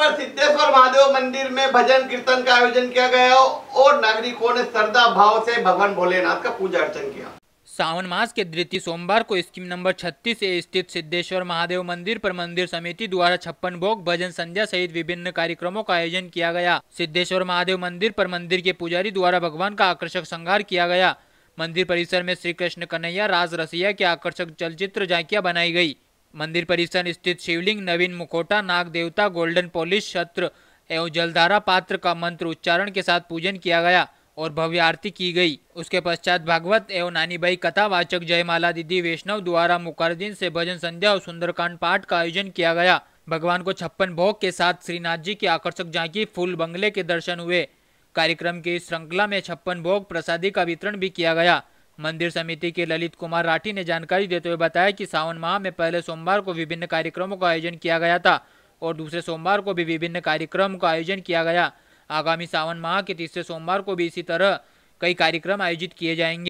पर सिद्धेश्वर महादेव मंदिर में भजन कीर्तन का आयोजन किया गया और नागरिकों ने श्रद्धा भाव से भगवान भोलेनाथ का पूजा अर्चन किया सावन मास के द्वितीय सोमवार को स्कीम नंबर 36 ए स्थित सिद्धेश्वर महादेव मंदिर पर मंदिर समिति द्वारा छप्पन भोग भजन संध्या सहित विभिन्न कार्यक्रमों का आयोजन किया गया सिद्धेश्वर महादेव मंदिर पर मंदिर के पुजारी द्वारा भगवान का आकर्षक श्रृंगार किया गया मंदिर परिसर में श्री कृष्ण कन्हैया राज रसिया के आकर्षक चलचित्र झांकिया बनाई गयी मंदिर परिसर स्थित शिवलिंग नवीन मुखोटा नाग देवता गोल्डन पॉलिश छत्र एवं जलधारा पात्र का मंत्र उच्चारण के साथ पूजन किया गया और भव्य आरती की गई उसके पश्चात भागवत एवं नानी बाई कथावाचक जयमाला दीदी वैष्णव द्वारा मुखर्जीन से भजन संध्या और सुंदरकांड पाठ का आयोजन किया गया भगवान को छप्पन भोग के साथ श्रीनाथ जी की आकर्षक झांकी फूल बंगले के दर्शन हुए कार्यक्रम की श्रृंखला में छप्पन भोग प्रसादी का वितरण भी किया गया मंदिर समिति के ललित कुमार राठी ने जानकारी देते हुए बताया कि सावन माह में पहले सोमवार को विभिन्न कार्यक्रमों का आयोजन किया गया था और दूसरे सोमवार को भी विभिन्न कार्यक्रम का आयोजन किया गया आगामी सावन माह के तीसरे सोमवार को भी इसी तरह कई कार्यक्रम आयोजित किए जाएंगे